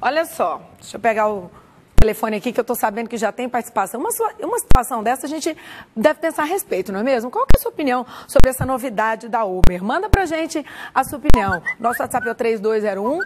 Olha só, deixa eu pegar o telefone aqui que eu estou sabendo que já tem participação. Uma, uma situação dessa a gente deve pensar a respeito, não é mesmo? Qual é a sua opinião sobre essa novidade da Uber? Manda pra gente a sua opinião. Nosso WhatsApp é o 3201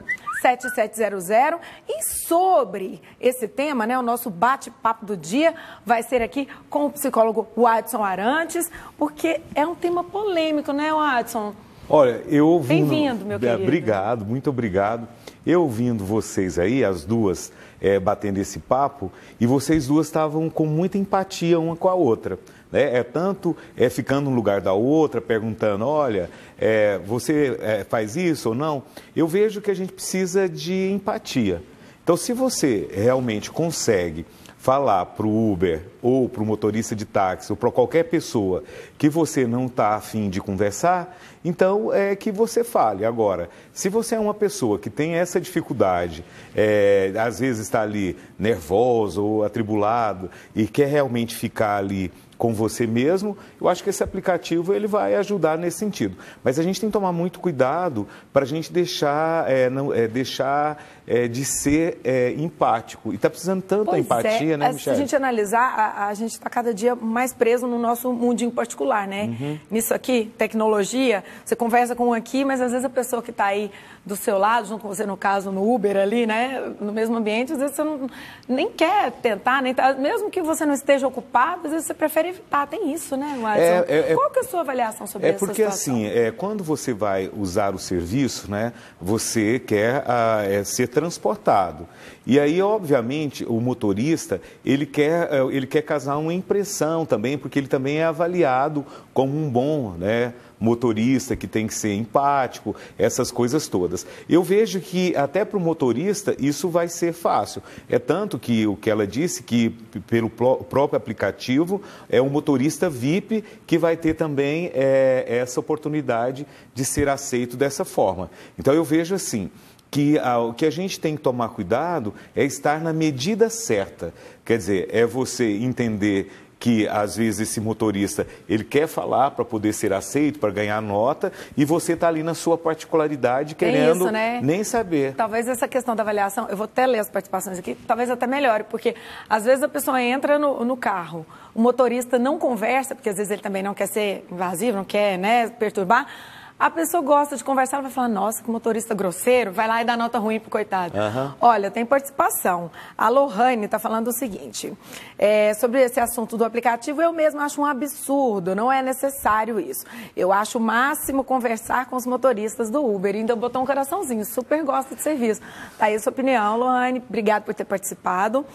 7700 e sobre esse tema, né, o nosso bate-papo do dia vai ser aqui com o psicólogo Watson Arantes, porque é um tema polêmico, né, Watson? Olha, eu ouvindo... Bem-vindo, meu querido. Obrigado, muito obrigado. Eu ouvindo vocês aí, as duas, é, batendo esse papo, e vocês duas estavam com muita empatia uma com a outra. Né? É tanto é ficando no lugar da outra, perguntando, olha, é, você é, faz isso ou não? Eu vejo que a gente precisa de empatia. Então, se você realmente consegue falar para o Uber ou para o motorista de táxi ou para qualquer pessoa que você não está afim de conversar, então é que você fale. Agora, se você é uma pessoa que tem essa dificuldade, é, às vezes está ali nervoso ou atribulado e quer realmente ficar ali com você mesmo, eu acho que esse aplicativo ele vai ajudar nesse sentido. Mas a gente tem que tomar muito cuidado para a gente deixar, é, não, é, deixar é, de ser é, empático. E está precisando tanto pois é, empatia, né, Michelle? É, se a gente analisar, a, a gente está cada dia mais preso no nosso mundinho particular, né? Uhum. Nisso aqui, tecnologia, você conversa com um aqui, mas às vezes a pessoa que está aí do seu lado, junto com você, no caso, no Uber ali, né? No mesmo ambiente, às vezes você não, nem quer tentar, nem tá, mesmo que você não esteja ocupado, às vezes você prefere evitar. Tem isso, né, é, é, é, Qual que é a sua avaliação sobre isso? É porque assim, é, quando você vai usar o serviço, né, você quer a, ah, é, ser transportado. E aí, obviamente, o motorista ele quer, é, ele quer casar uma impressão também, porque ele também é avaliado como um bom, né? motorista que tem que ser empático, essas coisas todas. Eu vejo que até para o motorista isso vai ser fácil. É tanto que o que ela disse que pelo próprio aplicativo é um motorista VIP que vai ter também é, essa oportunidade de ser aceito dessa forma. Então eu vejo assim que o que a gente tem que tomar cuidado é estar na medida certa. Quer dizer, é você entender que às vezes esse motorista ele quer falar para poder ser aceito, para ganhar nota, e você está ali na sua particularidade querendo isso, né? nem saber. Talvez essa questão da avaliação, eu vou até ler as participações aqui, talvez até melhore, porque às vezes a pessoa entra no, no carro, o motorista não conversa, porque às vezes ele também não quer ser invasivo, não quer né, perturbar. A pessoa gosta de conversar, ela vai falar, nossa, que motorista grosseiro, vai lá e dá nota ruim pro coitado. Uhum. Olha, tem participação. A Lohane está falando o seguinte, é, sobre esse assunto do aplicativo, eu mesmo acho um absurdo, não é necessário isso. Eu acho o máximo conversar com os motoristas do Uber, ainda botou um coraçãozinho, super gosta de serviço. Tá aí a sua opinião, Lohane, obrigado por ter participado.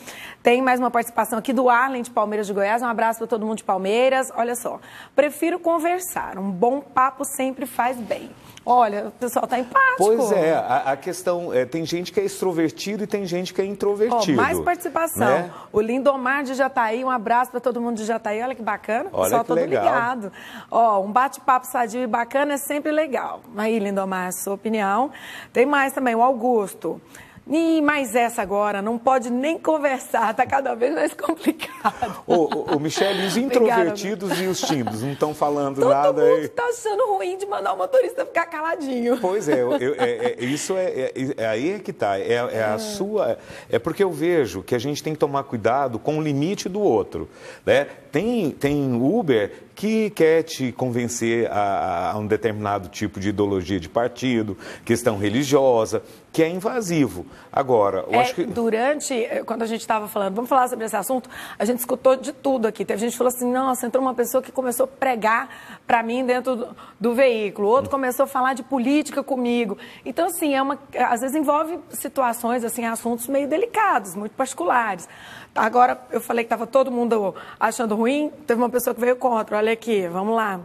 Tem mais uma participação aqui do Arlen de Palmeiras de Goiás, um abraço para todo mundo de Palmeiras. Olha só, prefiro conversar, um bom papo sempre faz faz bem. Olha, o pessoal tá empático. Pois é, a, a questão é, tem gente que é extrovertido e tem gente que é introvertido. mais né? participação. Né? O Lindomar de Jataí, tá um abraço para todo mundo de Jataí. Tá Olha que bacana, o Olha pessoal todo legal. ligado. Ó, um bate-papo sadio e bacana é sempre legal. Aí, Lindomar, sua opinião. Tem mais também, o Augusto. E mais essa agora, não pode nem conversar, tá cada vez mais complicado. Ô, o ô Michele, os introvertidos Obrigada, e os tímidos não estão falando Todo nada. Todo mundo está achando ruim de mandar o motorista ficar caladinho. Pois é, eu, é, é isso é é, é, é, aí é que tá, é, é a é. sua, é porque eu vejo que a gente tem que tomar cuidado com o limite do outro, né? Tem, tem Uber que quer te convencer a, a um determinado tipo de ideologia de partido, questão religiosa, que é invasivo. Agora, eu é, acho que. Durante, eh, quando a gente estava falando, vamos falar sobre esse assunto, a gente escutou de tudo aqui. Teve gente que falou assim: nossa, entrou uma pessoa que começou a pregar para mim dentro do, do, veículo, outro hum. começou a falar de política comigo. Então, assim, é uma, às vezes envolve situações, assim, assuntos meio delicados, muito particulares. Agora, eu falei que estava todo mundo achando ruim, teve uma pessoa que veio contra. Olha aqui, vamos lá.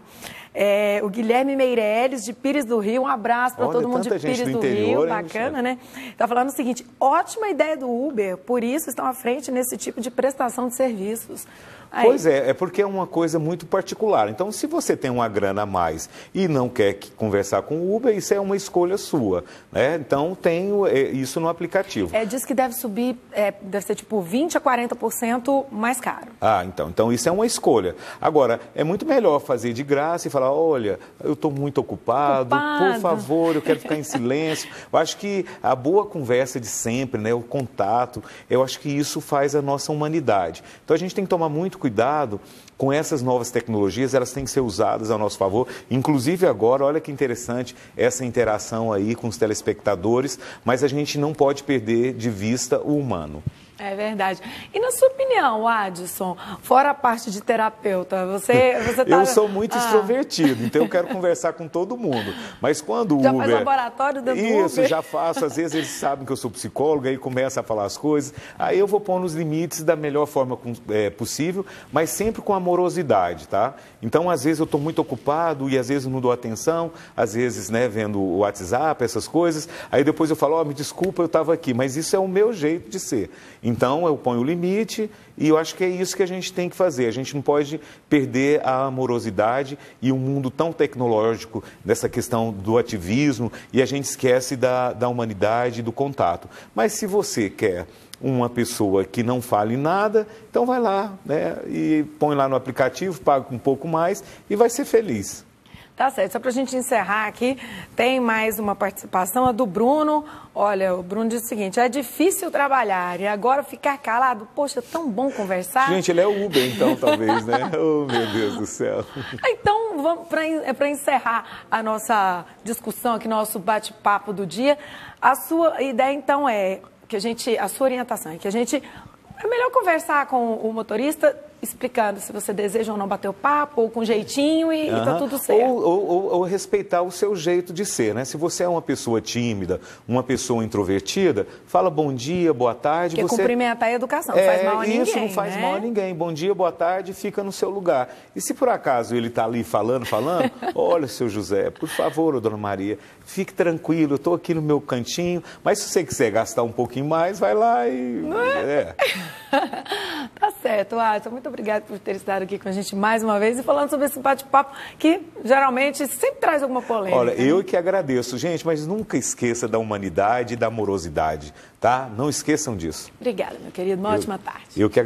É, o Guilherme Meirelles, de Pires do Rio. Um abraço para todo mundo de Pires do, do interior, Rio. Bacana, né? Está falando o seguinte: ótima ideia do Uber, por isso estão à frente nesse tipo de prestação de serviços. Aí. Pois é, é porque é uma coisa muito particular. Então, se você tem uma grana a mais e não quer conversar com o Uber, isso é uma escolha sua. Né? Então, tem é, isso no aplicativo. É, diz que deve subir, é, deve ser tipo 20% a 40% mais caro. Ah, então. Então, isso é uma escolha. Agora, é muito melhor fazer de graça e falar, olha, eu estou muito ocupado, ocupado, por favor, eu quero ficar em silêncio. eu acho que a boa conversa de sempre, né, o contato, eu acho que isso faz a nossa humanidade. Então a gente tem que tomar muito cuidado com essas novas tecnologias, elas têm que ser usadas a nosso favor. Inclusive agora, olha que interessante essa interação aí com os telespectadores, mas a gente não pode perder de vista o humano. É verdade. E na sua opinião, Adson, fora a parte de terapeuta, você, você tá... Eu sou muito ah. extrovertido, então eu quero conversar com todo mundo. Mas quando o já Uber... Já faz laboratório dentro Isso, do Uber. já faço. Às vezes eles sabem que eu sou psicólogo, e começa a falar as coisas. Aí eu vou pôr nos limites da melhor forma é, possível, mas sempre com amorosidade, tá? Então, às vezes eu estou muito ocupado e às vezes não dou atenção, às vezes, né, vendo o WhatsApp, essas coisas. Aí depois eu falo, ó, oh, me desculpa, eu estava aqui. Mas isso é o meu jeito de ser. Então eu ponho o limite e eu acho que é isso que a gente tem que fazer. A gente não pode perder a amorosidade e um mundo tão tecnológico dessa questão do ativismo e a gente esquece da, da humanidade, do contato. Mas se você quer uma pessoa que não fale nada, então vai lá né, e põe lá no aplicativo, paga um pouco mais e vai ser feliz. Tá certo. Só para a gente encerrar aqui, tem mais uma participação, a do Bruno. Olha, o Bruno diz o seguinte: é difícil trabalhar e agora ficar calado. Poxa, tão bom conversar. Gente, ele é o Uber, então, talvez, né? oh, meu Deus do céu. Então, vamos para é encerrar a nossa discussão aqui, nosso bate-papo do dia. A sua ideia, então, é que a gente. A sua orientação é que a gente. É melhor conversar com o motorista explicando se você deseja ou não bater o papo, ou com jeitinho e, uhum. tá tudo certo. Ou, ou, ou, ou, respeitar o seu jeito de ser, né? Se você é uma pessoa tímida, uma pessoa introvertida, fala bom dia, boa tarde. Porque você... cumprimentar é educação, não é, faz mal a ninguém. Isso não faz né? mal a ninguém. Bom dia, boa tarde, fica no seu lugar. E se por acaso ele está ali falando, falando, olha, seu José, por favor, dona Maria, fique tranquilo, eu estou aqui no meu cantinho, mas se você quiser gastar um pouquinho mais, vai lá e. Não é? é. tá certo, Arthur. Muito muito obrigada por ter estado aqui com a gente mais uma vez e falando sobre esse bate-papo que geralmente sempre traz alguma polêmica. Olha, eu né? que agradeço, gente, mas nunca esqueça da humanidade e da amorosidade, tá? Não esqueçam disso. Obrigada, meu querido. Uma eu, ótima tarde. Eu que agradeço.